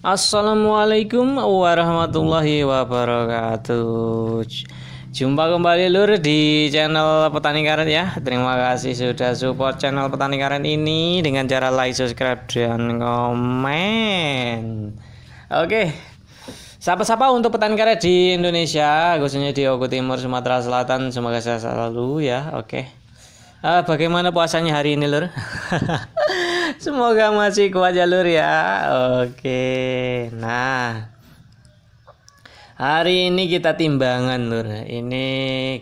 Assalamualaikum warahmatullahi wabarakatuh Jumpa kembali lur di channel Petani Karet ya Terima kasih sudah support channel Petani Karet ini Dengan cara like, subscribe, dan komen Oke Sapa-sapa untuk petani karet di Indonesia Khususnya di Oku Timur, Sumatera Selatan Semoga sehat selalu ya Oke eh, Bagaimana puasanya hari ini lur? Semoga masih kuat jalur ya. Oke. Nah. Hari ini kita timbangan Lur. Ini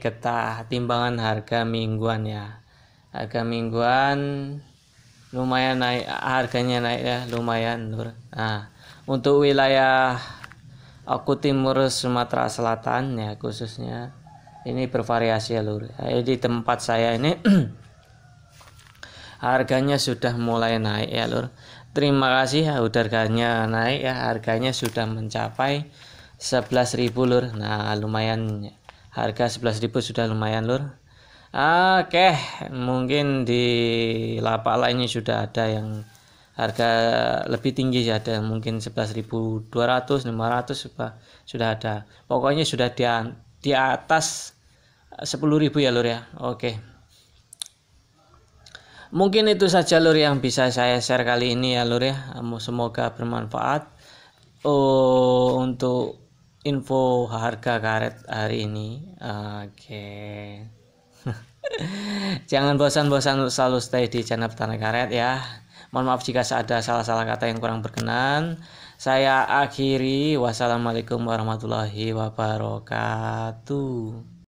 kita timbangan harga mingguan ya. Harga mingguan lumayan naik harganya naik ya, lumayan Lur. Nah, untuk wilayah aku timur Sumatera Selatan ya khususnya ini bervariasi ya Lur. Jadi tempat saya ini harganya sudah mulai naik ya lur terima kasih ya udah harganya naik ya harganya sudah mencapai 11.000 lur nah lumayan harga 11.000 sudah lumayan lur oke mungkin di lapak lainnya sudah ada yang harga lebih tinggi ya ada mungkin 11.200 500 sudah sudah ada pokoknya sudah di, di atas 10.000 ya lur ya oke mungkin itu saja lur yang bisa saya share kali ini ya lur ya semoga bermanfaat oh untuk info harga karet hari ini oke okay. jangan bosan-bosan selalu stay di channel petani karet ya mohon maaf jika ada salah-salah kata yang kurang berkenan saya akhiri wassalamualaikum warahmatullahi wabarakatuh